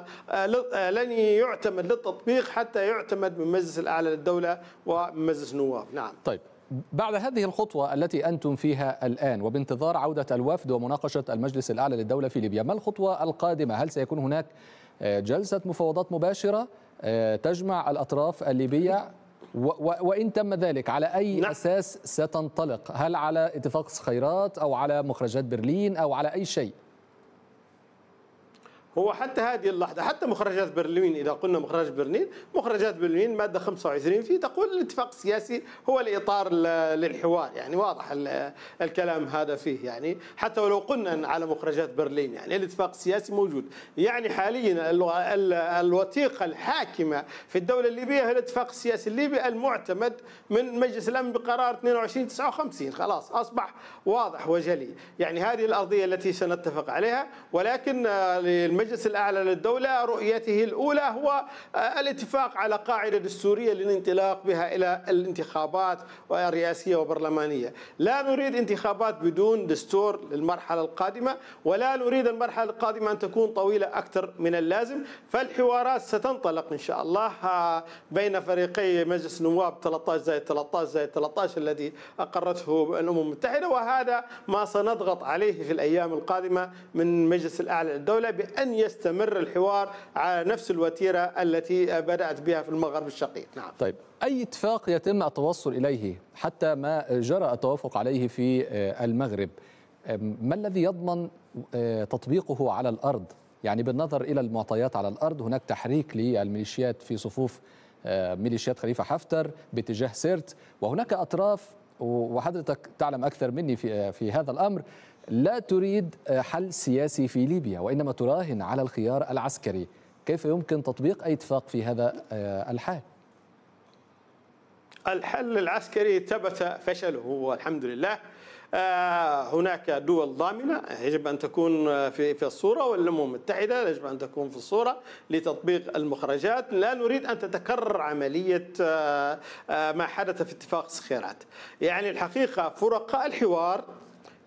لن يعتمد للتطبيق حتى يعتمد من مجلس الأعلى للدولة ومن مجلس النواب نعم طيب بعد هذه الخطوة التي أنتم فيها الآن وبانتظار عودة الوفد ومناقشة المجلس الأعلى للدولة في ليبيا ما الخطوة القادمة؟ هل سيكون هناك آه، جلسة مفاوضات مباشرة آه، تجمع الأطراف الليبية وإن تم ذلك على أي نعم. أساس ستنطلق؟ هل على اتفاق خيرات أو على مخرجات برلين أو على أي شيء؟ هو حتى هذه اللحظة حتى مخرجات برلين إذا قلنا مخرج برلين مخرجات برلين مادة 25 فيه تقول الاتفاق السياسي هو الإطار للحوار يعني واضح الكلام هذا فيه يعني حتى ولو قلنا على مخرجات برلين يعني الاتفاق السياسي موجود يعني حاليا الوثيقة الحاكمة في الدولة الليبية هي الاتفاق السياسي الليبي المعتمد من مجلس الأمن بقرار 2259 خلاص أصبح واضح وجلي يعني هذه الأرضية التي سنتفق عليها ولكن المجلس الأعلى للدولة رؤيته الأولى هو آه، الاتفاق على قاعدة دستورية للانطلاق بها إلى الانتخابات الرئاسية وبرلمانية لا نريد انتخابات بدون دستور للمرحلة القادمة ولا نريد المرحلة القادمة أن تكون طويلة أكثر من اللازم فالحوارات ستنطلق إن شاء الله آه، بين فريقي مجلس النواب 13 زائد 13 زائد 13 الذي أقرته الأمم المتحدة وهذا ما سنضغط عليه في الأيام القادمة من مجلس الأعلى للدولة بأن يستمر الحوار على نفس الوتيرة التي بدأت بها في المغرب الشقيق نعم. طيب أي اتفاق يتم التوصل إليه حتى ما جرى التوافق عليه في آه، المغرب ما الذي يضمن آه، تطبيقه على الأرض يعني بالنظر إلى المعطيات على الأرض هناك تحريك للميليشيات في صفوف آه، ميليشيات خليفة حفتر باتجاه سرت وهناك أطراف وحضرتك تعلم أكثر مني في هذا الأمر لا تريد حل سياسي في ليبيا وإنما تراهن على الخيار العسكري كيف يمكن تطبيق أي اتفاق في هذا آه، الحال؟ الحل العسكري ثبت فشله والحمد لله آه، هناك دول ضامنة يجب أن تكون في الصورة والأمم المتحدة يجب أن تكون في الصورة لتطبيق المخرجات لا نريد أن تتكرر عملية آه، ما حدث في اتفاق الصخيرات يعني الحقيقة فرقاء الحوار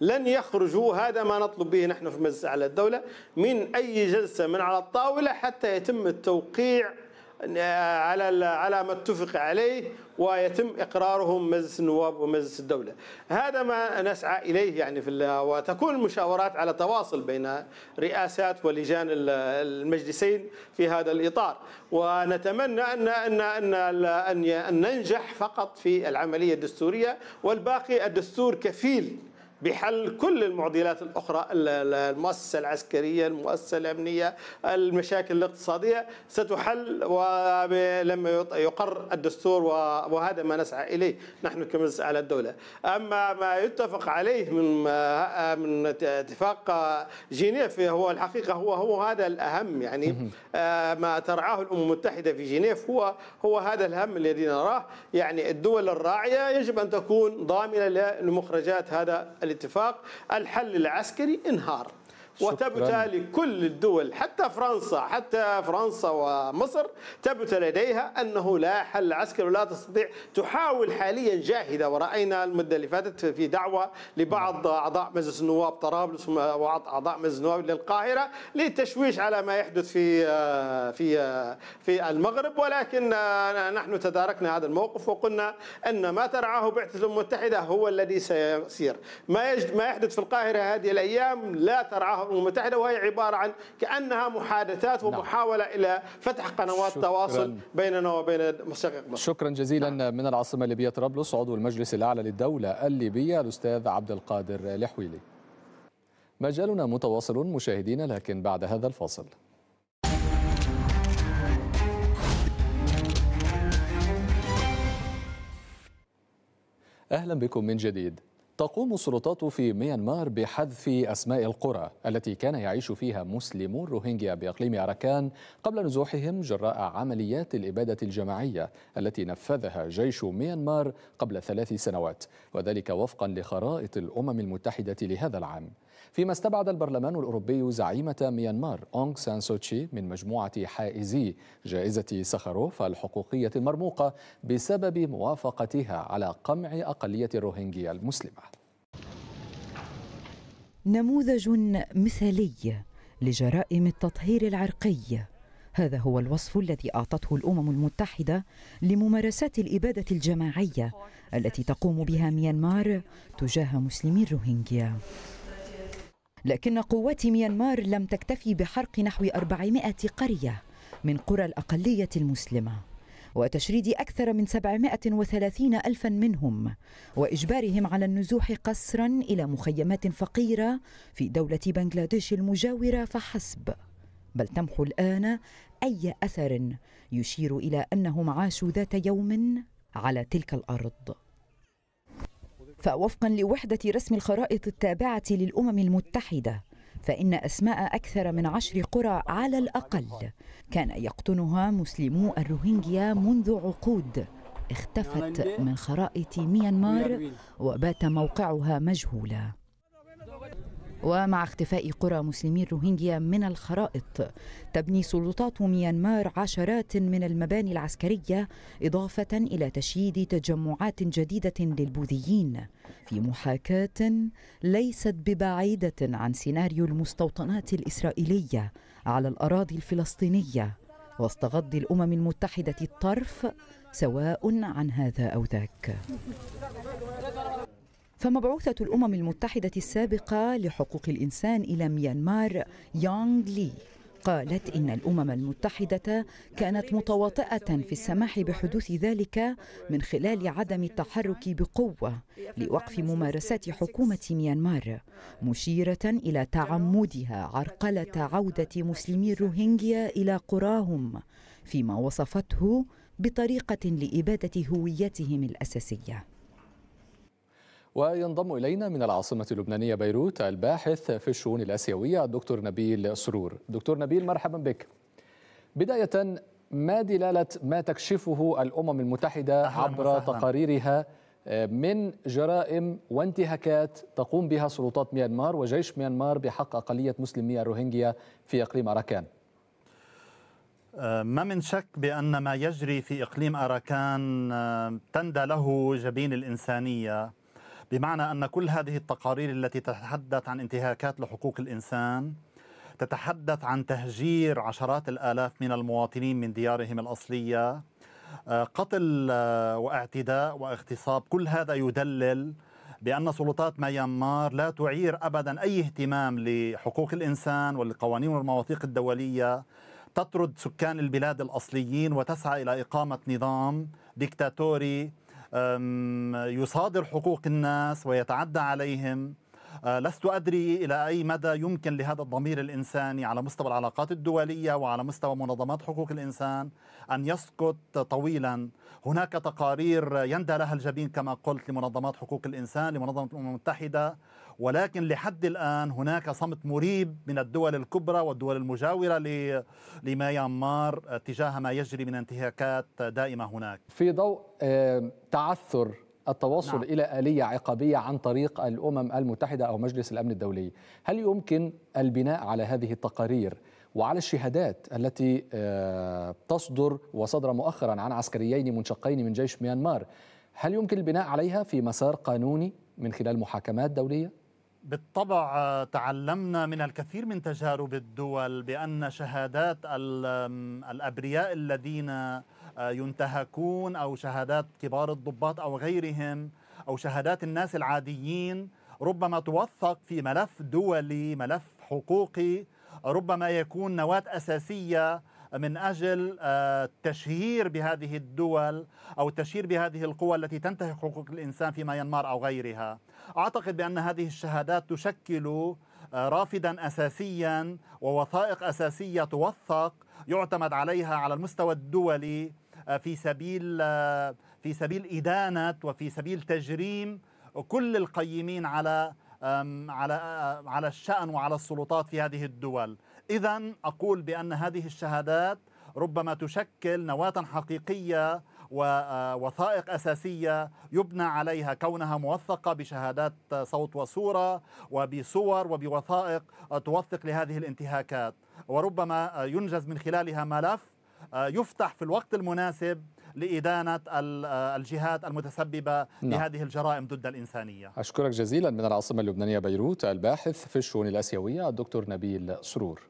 لن يخرجوا هذا ما نطلب به نحن في مجلس أعلى الدولة من أي جلسة من على الطاولة حتى يتم التوقيع آه، على على ما اتفق عليه ويتم اقرارهم مجلس النواب ومجلس الدوله. هذا ما نسعى اليه يعني في وتكون المشاورات على تواصل بين رئاسات ولجان المجلسين في هذا الاطار، ونتمنى ان ان ان, أن ننجح فقط في العمليه الدستوريه والباقي الدستور كفيل بحل كل المعضلات الأخرى المؤسسة العسكرية المؤسسة الأمنية المشاكل الاقتصادية ستحل ولما يقر الدستور وهذا ما نسعى إليه نحن كمجلس على الدولة أما ما يتفق عليه من من اتفاق جنيف هو الحقيقة هو هو هذا الأهم يعني آه، ما ترعاه الأمم المتحدة في جنيف هو هو هذا الهم الذي نراه يعني الدول الراعية يجب أن تكون ضامنة لمخرجات هذا الاتفاق الحل العسكري انهار وثبت لكل الدول حتى فرنسا حتى فرنسا ومصر تبت لديها أنه لا حل عسكري ولا تستطيع تحاول حاليا جاهدة ورأينا المدة اللي فاتت في دعوة لبعض أعضاء مجلس النواب طرابلس وبعض أعضاء مجلس النواب للقاهرة للتشويش على ما يحدث في في في المغرب ولكن نحن تداركنا هذا الموقف وقلنا أن ما ترعاه بعثة الأمم المتحدة هو الذي سيصير ما ما يحدث في القاهرة هذه الأيام لا ترعاه الامم المتحده وهي عباره عن كانها محادثات نعم. ومحاوله نعم. الى فتح قنوات تواصل بيننا وبين مشققنا شكرا جزيلا نعم. من العاصمه الليبيه طرابلس عضو المجلس الاعلى للدوله الليبيه الاستاذ عبد القادر الحويلي مجالنا متواصل مشاهدينا لكن بعد هذا الفاصل اهلا بكم من جديد تقوم السلطات في ميانمار بحذف أسماء القرى التي كان يعيش فيها مسلمون روهينجيا بإقليم أراكان قبل نزوحهم جراء عمليات الإبادة الجماعية التي نفذها جيش ميانمار قبل ثلاث سنوات وذلك وفقا لخرائط الأمم المتحدة لهذا العام فيما استبعد البرلمان الأوروبي زعيمة ميانمار أونغ سان سوتشي من مجموعة حائزي جائزة سخروف الحقوقية المرموقة بسبب موافقتها على قمع أقلية الروهينجيا المسلمة نموذج مثالي لجرائم التطهير العرقي هذا هو الوصف الذي اعطته الامم المتحده لممارسات الاباده الجماعيه التي تقوم بها ميانمار تجاه مسلمي الروهينجيا لكن قوات ميانمار لم تكتفي بحرق نحو 400 قرية من قرى الأقلية المسلمة وتشريد أكثر من 730 ألفا منهم وإجبارهم على النزوح قسرا إلى مخيمات فقيرة في دولة بنغلاديش المجاورة فحسب بل تمحو الآن أي أثر يشير إلى أنهم عاشوا ذات يوم على تلك الأرض فوفقا لوحدة رسم الخرائط التابعة للأمم المتحدة فإن أسماء أكثر من عشر قرى على الأقل كان يقطنها مسلمو الروهينجيا منذ عقود اختفت من خرائط ميانمار وبات موقعها مجهولا ومع اختفاء قرى مسلمي الروهينجيا من الخرائط تبني سلطات ميانمار عشرات من المباني العسكرية إضافة إلى تشييد تجمعات جديدة للبوذيين في محاكاة ليست ببعيدة عن سيناريو المستوطنات الإسرائيلية على الأراضي الفلسطينية وسط غض الأمم المتحدة الطرف سواء عن هذا أو ذاك فمبعوثة الأمم المتحدة السابقة لحقوق الإنسان إلى ميانمار يونغ لي قالت إن الأمم المتحدة كانت متواطئة في السماح بحدوث ذلك من خلال عدم التحرك بقوة لوقف ممارسات حكومة ميانمار مشيرة إلى تعمدها عرقلة عودة مسلمي الروهينجيا إلى قراهم فيما وصفته بطريقة لإبادة هويتهم الأساسية وينضم إلينا من العاصمة اللبنانية بيروت الباحث في الشؤون الآسيوية الدكتور نبيل سرور دكتور نبيل مرحبا بك بداية ما دلالة ما تكشفه الأمم المتحدة عبر وسهلاً. تقاريرها آه، من جرائم وانتهاكات تقوم بها سلطات ميانمار وجيش ميانمار بحق أقلية مسلمية الروهينجيا في إقليم أراكان آه، ما من شك بأن ما يجري في إقليم أراكان آه، تندى له جبين الإنسانية بمعنى أن كل هذه التقارير التي تتحدث عن انتهاكات لحقوق الإنسان تتحدث عن تهجير عشرات الآلاف من المواطنين من ديارهم الأصلية آه، قتل آه، واعتداء واغتصاب كل هذا يدلل بأن سلطات ميانمار لا تعير أبدا أي اهتمام لحقوق الإنسان والقوانين والمواثيق الدولية تطرد سكان البلاد الأصليين وتسعى إلى إقامة نظام ديكتاتوري يصادر حقوق الناس ويتعدى عليهم أه، لست أدري إلى أي مدى يمكن لهذا الضمير الإنساني على مستوى العلاقات الدولية وعلى مستوى منظمات حقوق الإنسان أن يسكت طويلا هناك تقارير يندى لها الجبين كما قلت لمنظمات حقوق الإنسان لمنظمة الأمم المتحدة ولكن لحد الآن هناك صمت مريب من الدول الكبرى والدول المجاورة لميانمار تجاه ما يجري من انتهاكات دائمة هناك في ضوء آه، تعثر التوصل نعم. إلى آلية عقابية عن طريق الأمم المتحدة أو مجلس الأمن الدولي هل يمكن البناء على هذه التقارير وعلى الشهادات التي آه، تصدر وصدر مؤخرا عن عسكريين منشقين من جيش ميانمار هل يمكن البناء عليها في مسار قانوني من خلال محاكمات دوليه بالطبع تعلمنا من الكثير من تجارب الدول بأن شهادات الأبرياء الذين آه، ينتهكون أو شهادات كبار الضباط أو غيرهم أو شهادات الناس العاديين ربما توثق في ملف دولي ملف حقوقي ربما يكون نواة أساسية من أجل التشهير آه، بهذه الدول أو التشهير بهذه القوى التي تنتهك حقوق الإنسان في ميانمار أو غيرها أعتقد بأن هذه الشهادات تشكل آه، رافدا أساسيا ووثائق أساسية توثق يعتمد عليها على المستوى الدولي آه، في سبيل في سبيل إدانة وفي سبيل تجريم كل القيمين على على على الشأن وعلى السلطات في هذه الدول إذا أقول بأن هذه الشهادات ربما تشكل نواة حقيقية ووثائق آه، أساسية يبنى عليها كونها موثقة بشهادات صوت وصورة وبصور وبوثائق توثق لهذه الانتهاكات وربما آه، ينجز من خلالها ملف آه، يفتح في الوقت المناسب لإدانة الجهات المتسببة نعم. بهذه الجرائم ضد الإنسانية أشكرك جزيلا من العاصمة اللبنانية بيروت الباحث في الشؤون الآسيوية الدكتور نبيل سرور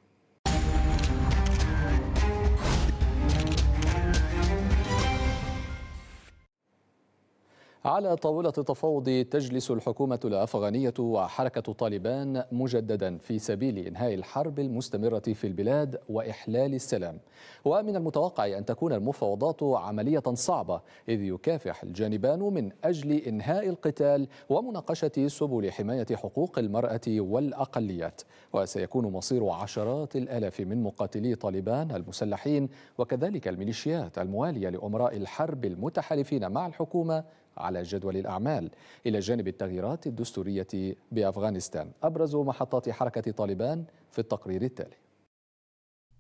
على طاولة التفاوض تجلس الحكومة الأفغانية وحركة طالبان مجددا في سبيل إنهاء الحرب المستمرة في البلاد وإحلال السلام ومن المتوقع أن تكون المفاوضات عملية صعبة إذ يكافح الجانبان من أجل إنهاء القتال ومناقشة سبل حماية حقوق المرأة والأقليات وسيكون مصير عشرات الآلاف من مقاتلي طالبان المسلحين وكذلك الميليشيات الموالية لأمراء الحرب المتحالفين مع الحكومة على جدول الأعمال إلى جانب التغييرات الدستورية بأفغانستان أبرز محطات حركة طالبان في التقرير التالي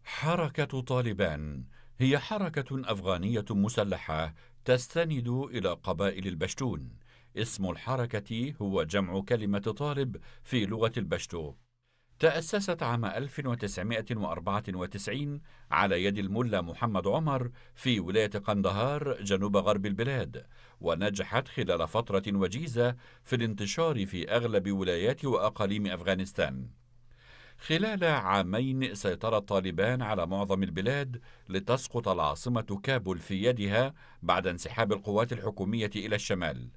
حركة طالبان هي حركة أفغانية مسلحة تستند إلى قبائل البشتون اسم الحركة هو جمع كلمة طالب في لغة البشتو تأسست عام 1994 على يد الملا محمد عمر في ولاية قندهار جنوب غرب البلاد ونجحت خلال فترة وجيزة في الانتشار في أغلب ولايات وأقاليم أفغانستان خلال عامين سيطر الطالبان على معظم البلاد لتسقط العاصمة كابول في يدها بعد انسحاب القوات الحكومية إلى الشمال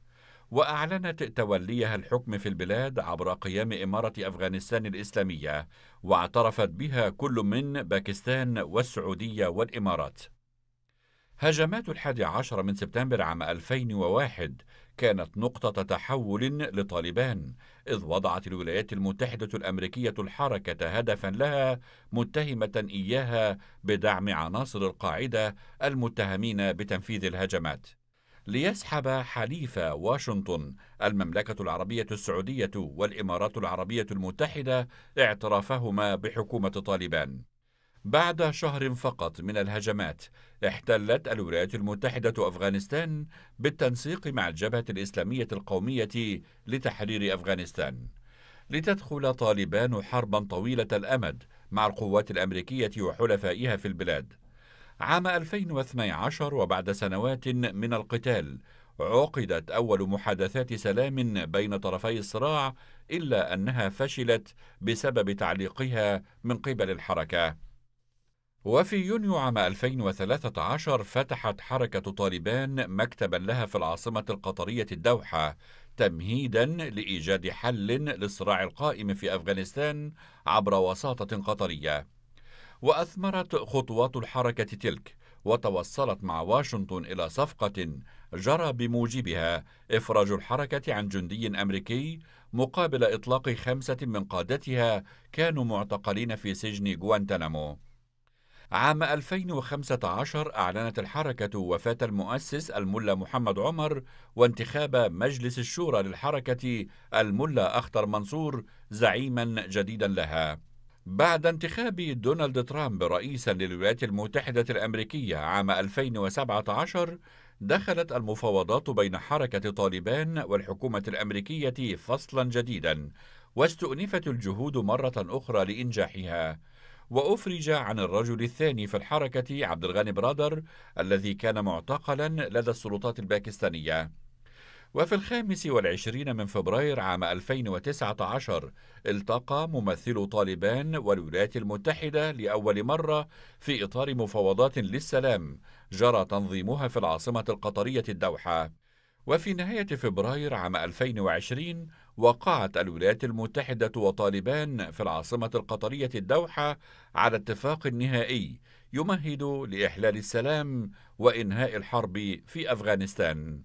وأعلنت توليها الحكم في البلاد عبر قيام إمارة أفغانستان الإسلامية واعترفت بها كل من باكستان والسعودية والإمارات هجمات الحادي عشر من سبتمبر عام 2001 كانت نقطة تحول لطالبان إذ وضعت الولايات المتحدة الأمريكية الحركة هدفا لها متهمة إياها بدعم عناصر القاعدة المتهمين بتنفيذ الهجمات ليسحب حليف واشنطن المملكة العربية السعودية والإمارات العربية المتحدة اعترافهما بحكومة طالبان. بعد شهر فقط من الهجمات احتلت الولايات المتحدة أفغانستان بالتنسيق مع الجبهة الإسلامية القومية لتحرير أفغانستان. لتدخل طالبان حربا طويلة الأمد مع القوات الأمريكية وحلفائها في البلاد عام 2012 وبعد سنوات من القتال عقدت أول محادثات سلام بين طرفي الصراع إلا أنها فشلت بسبب تعليقها من قبل الحركة. وفي يونيو عام 2013 فتحت حركة طالبان مكتبا لها في العاصمة القطرية الدوحة تمهيدا لإيجاد حل للصراع القائم في أفغانستان عبر وساطة قطرية. وأثمرت خطوات الحركة تلك وتوصلت مع واشنطن إلى صفقة جرى بموجبها إفراج الحركة عن جندي أمريكي مقابل إطلاق خمسة من قادتها كانوا معتقلين في سجن غوانتنامو عام 2015 أعلنت الحركة وفاة المؤسس الملا محمد عمر وانتخاب مجلس الشورى للحركة الملا أخطر منصور زعيما جديدا لها بعد انتخاب دونالد ترامب رئيسا للولايات المتحدة الأمريكية عام 2017 دخلت المفاوضات بين حركة طالبان والحكومة الأمريكية فصلا جديدا واستؤنفت الجهود مرة أخرى لإنجاحها وأفرج عن الرجل الثاني في الحركة عبد الغني برادر الذي كان معتقلا لدى السلطات الباكستانية وفي الخامس والعشرين من فبراير عام 2019 التقى ممثلو طالبان والولايات المتحدة لأول مرة في إطار مفاوضات للسلام جرى تنظيمها في العاصمة القطرية الدوحة وفي نهاية فبراير عام 2020 وقعت الولايات المتحدة وطالبان في العاصمة القطرية الدوحة على اتفاق نهائي يمهد لإحلال السلام وإنهاء الحرب في أفغانستان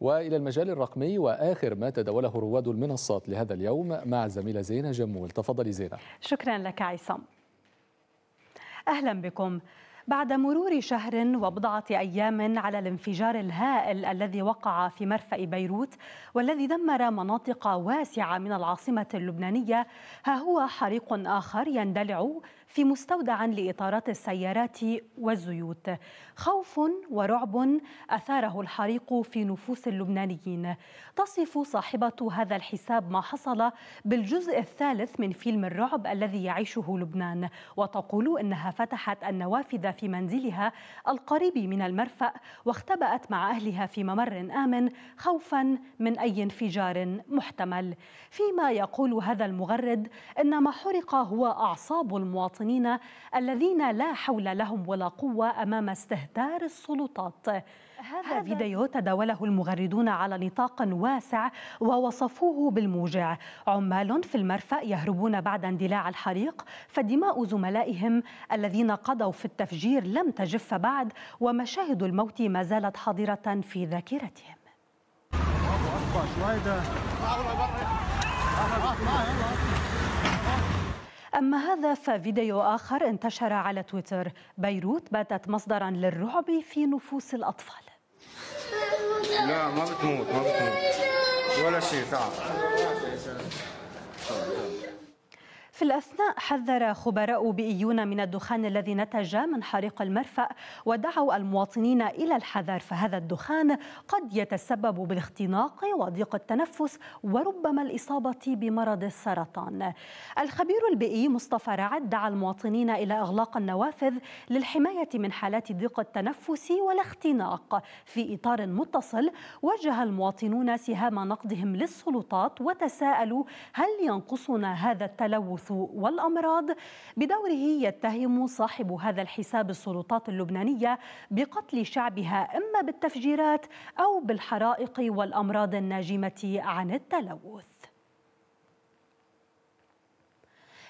والى المجال الرقمي واخر ما تداوله رواد المنصات لهذا اليوم مع الزميله زينه جمول تفضلي زينه شكرا لك عصام اهلا بكم بعد مرور شهر وبضعة أيام على الانفجار الهائل الذي وقع في مرفأ بيروت والذي دمر مناطق واسعة من العاصمة اللبنانية ها هو حريق آخر يندلع في مستودع لإطارات السيارات والزيوت خوف ورعب أثاره الحريق في نفوس اللبنانيين تصف صاحبة هذا الحساب ما حصل بالجزء الثالث من فيلم الرعب الذي يعيشه لبنان وتقول إنها فتحت النوافذ في منزلها القريب من المرفأ واختبأت مع أهلها في ممر آمن خوفا من أي انفجار محتمل فيما يقول هذا المغرد إن ما حرق هو أعصاب المواطنين المواطنين الذين لا حول لهم ولا قوة أمام استهتار السلطات هذا فيديو تداوله المغردون على نطاق واسع ووصفوه بالموجع عمال في المرفأ يهربون بعد اندلاع الحريق فدماء زملائهم الذين قضوا في التفجير لم تجف بعد ومشاهد الموت ما زالت حاضرة في ذاكرتهم الله أكبر شو أما هذا ففيديو آخر انتشر على تويتر بيروت باتت مصدرا للرعب في نفوس الأطفال لا ما بتموت ما بتموت ولا شيء تعال في الأثناء حذر خبراء بيئيون من الدخان الذي نتج من حريق المرفأ ودعوا المواطنين إلى الحذر فهذا الدخان قد يتسبب بالاختناق وضيق التنفس وربما الإصابة بمرض السرطان الخبير البيئي مصطفى رعد دعا المواطنين إلى إغلاق النوافذ للحماية من حالات ضيق التنفس والاختناق في إطار متصل وجه المواطنون سهام نقدهم للسلطات وتساءلوا هل ينقصنا هذا التلوث الحرص والأمراض بدوره يتهم صاحب هذا الحساب السلطات اللبنانية بقتل شعبها إما بالتفجيرات أو بالحرائق والأمراض الناجمة عن التلوث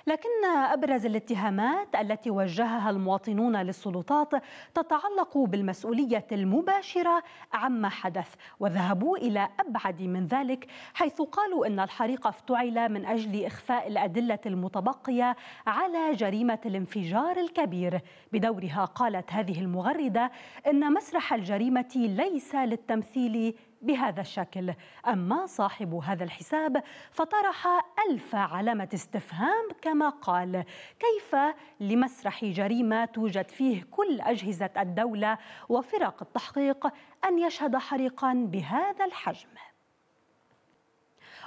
لكن أبرز الاتهامات التي وجهها المواطنون للسلطات تتعلق بالمسؤولية المباشرة عما حدث وذهبوا إلى أبعد من ذلك حيث قالوا إن الحريق افتعل من أجل إخفاء الأدلة المتبقية على جريمة الانفجار الكبير بدورها قالت هذه المغردة إن مسرح الجريمة ليس للتمثيل بهذا الشكل أما صاحب هذا الحساب فطرح ألف علامة استفهام كما قال كيف لمسرح جريمة توجد فيه كل أجهزة الدولة وفرق التحقيق أن يشهد حريقا بهذا الحجم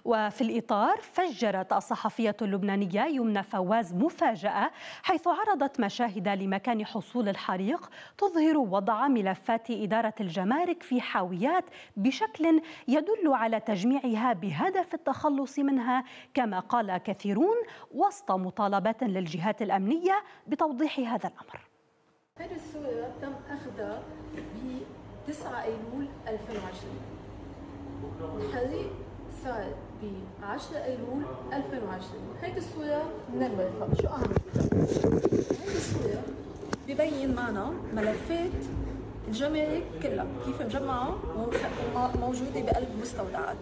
وفي الإطار فجرت الصحفية اللبنانية يمنى فواز مفاجأة حيث عرضت مشاهد لمكان حصول الحريق تظهر وضع ملفات إدارة الجمارك في حاويات بشكل يدل على تجميعها بهدف التخلص منها كما قال كثيرون وسط مطالبات للجهات الأمنية بتوضيح هذا الأمر هذه الصورة تم أخذها ب 9 أيلول 2020 الحريق صار ب 10 ايلول 2020 هيدي الصوره من الويب شو اهم هيدي الصوره ببين معنا ملفات الجمارك كلها كيف مجمعه وموجوده بقلب مستودعات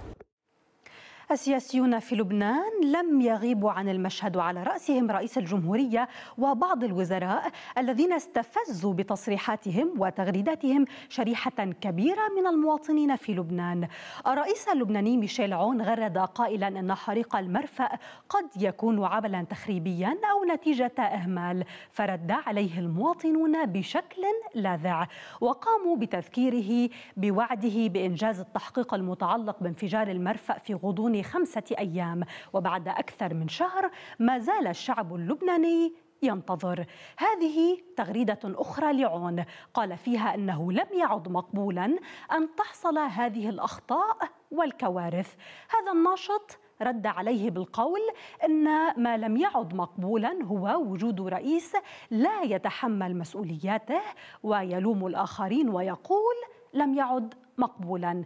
السياسيون في لبنان لم يغيبوا عن المشهد وعلى رأسهم رئيس الجمهورية وبعض الوزراء الذين استفزوا بتصريحاتهم وتغريداتهم شريحة كبيرة من المواطنين في لبنان الرئيس اللبناني ميشيل عون غرد قائلا أن حريق المرفأ قد يكون عملا تخريبيا أو نتيجة إهمال فرد عليه المواطنون بشكل لاذع وقاموا بتذكيره بوعده بإنجاز التحقيق المتعلق بانفجار المرفأ في غضون خمسة أيام وبعد أكثر من شهر ما زال الشعب اللبناني ينتظر هذه تغريدة أخرى لعون قال فيها أنه لم يعد مقبولا أن تحصل هذه الأخطاء والكوارث هذا الناشط رد عليه بالقول ان ما لم يعد مقبولا هو وجود رئيس لا يتحمل مسؤولياته ويلوم الاخرين ويقول لم يعد مقبولا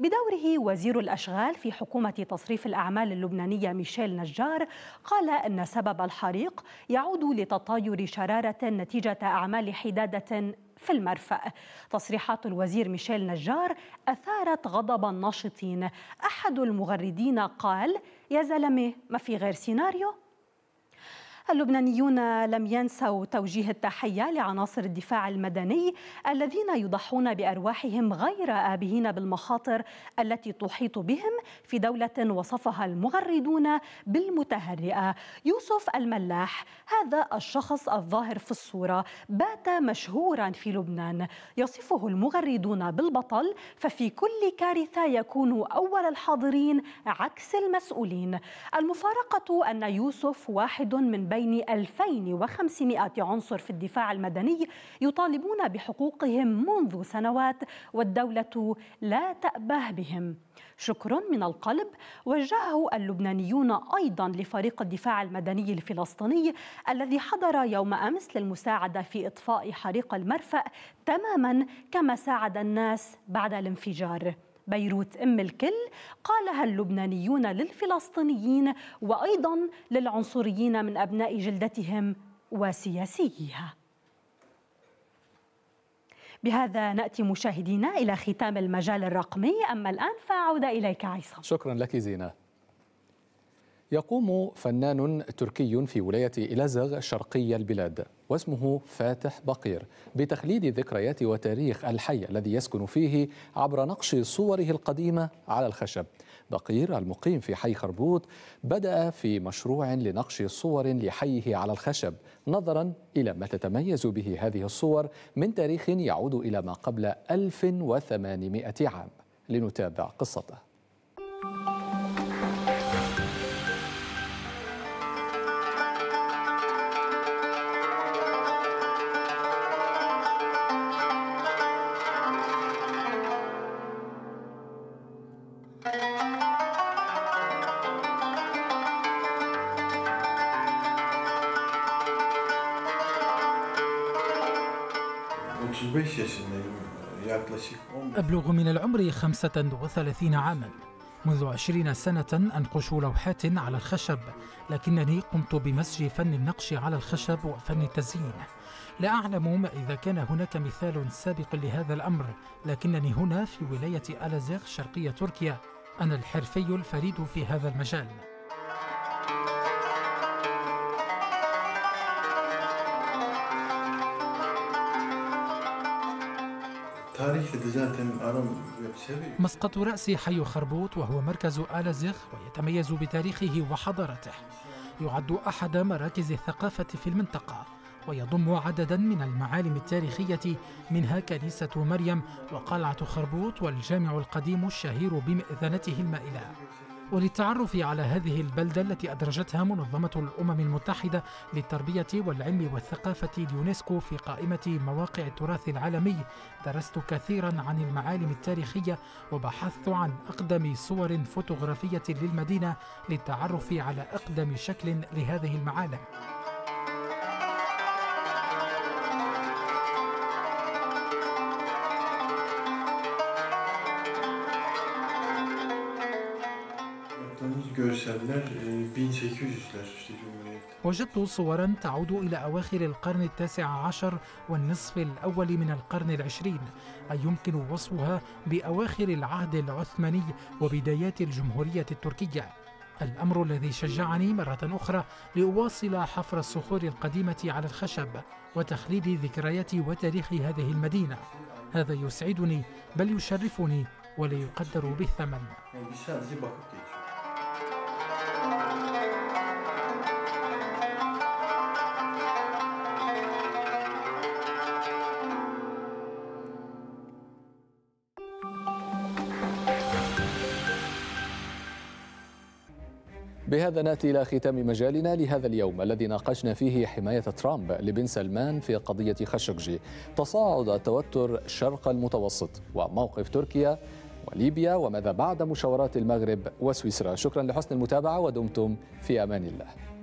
بدوره وزير الأشغال في حكومة تصريف الأعمال اللبنانية ميشيل نجار قال أن سبب الحريق يعود لتطاير شرارة نتيجة أعمال حدادة في المرفأ تصريحات الوزير ميشيل نجار أثارت غضب الناشطين أحد المغردين قال يا زلمة ما في غير سيناريو اللبنانيون لم ينسوا توجيه التحية لعناصر الدفاع المدني الذين يضحون بأرواحهم غير آبهين بالمخاطر التي تحيط بهم في دولة وصفها المغردون بالمتهرئة يوسف الملاح هذا الشخص الظاهر في الصورة بات مشهورا في لبنان يصفه المغردون بالبطل ففي كل كارثة يكون أول الحاضرين عكس المسؤولين المفارقة أن يوسف واحد من بين 2500 عنصر في الدفاع المدني يطالبون بحقوقهم منذ سنوات والدولة لا تأبه بهم شكر من القلب وجهه اللبنانيون ايضا لفريق الدفاع المدني الفلسطيني الذي حضر يوم امس للمساعده في اطفاء حريق المرفأ تماما كما ساعد الناس بعد الانفجار بيروت أم الكل قالها اللبنانيون للفلسطينيين وأيضا للعنصريين من أبناء جلدتهم وسياسيها بهذا ناتي مشاهدينا الى ختام المجال الرقمي اما الان فاعود اليك عصام شكرا لك زينه يقوم فنان تركي في ولاية إلازغ شرقي البلاد واسمه فاتح بقير بتخليد ذكريات وتاريخ الحي الذي يسكن فيه عبر نقش صوره القديمة على الخشب بقير المقيم في حي خربوط بدأ في مشروع لنقش صور لحيه على الخشب نظرا إلى ما تتميز به هذه الصور من تاريخ يعود إلى ما قبل 1800 عام لنتابع قصته 35 عاما منذ عشرين سنة أنقش لوحات على الخشب لكنني قمت بمزج فن النقش على الخشب وفن التزيين لا أعلم ما إذا كان هناك مثال سابق لهذا الأمر لكنني هنا في ولاية ألازيغ شرقية تركيا أنا الحرفي الفريد في هذا المجال مسقط رأس حي خربوط وهو مركز زيخ ويتميز بتاريخه وحضارته يعد أحد مراكز الثقافة في المنطقة ويضم عددا من المعالم التاريخية منها كنيسة مريم وقلعة خربوط والجامع القديم الشهير بمئذنته المائلة وللتعرف على هذه البلدة التي أدرجتها منظمة الأمم المتحدة للتربية والعلم والثقافة اليونسكو في قائمة مواقع التراث العالمي درست كثيرا عن المعالم التاريخية وبحثت عن أقدم صور فوتوغرافية للمدينة للتعرف على أقدم شكل لهذه المعالم يعني وجدت صورا تعود إلى أواخر القرن التاسع عشر والنصف الأول من القرن العشرين أي يمكن وصفها بأواخر العهد العثماني وبدايات الجمهورية التركية الأمر الذي شجعني مرة أخرى لأواصل حفر الصخور القديمة على الخشب وتخليد ذكريات وتاريخ هذه المدينة هذا يسعدني بل يشرفني ولا يقدر بالثمن يعني بهذا ناتي الى ختام مجالنا لهذا اليوم الذي ناقشنا فيه حمايه ترامب لبن سلمان في قضيه خشقجي، تصاعد التوتر شرق المتوسط وموقف تركيا وليبيا وماذا بعد مشاورات المغرب وسويسرا، شكرا لحسن المتابعه ودمتم في امان الله.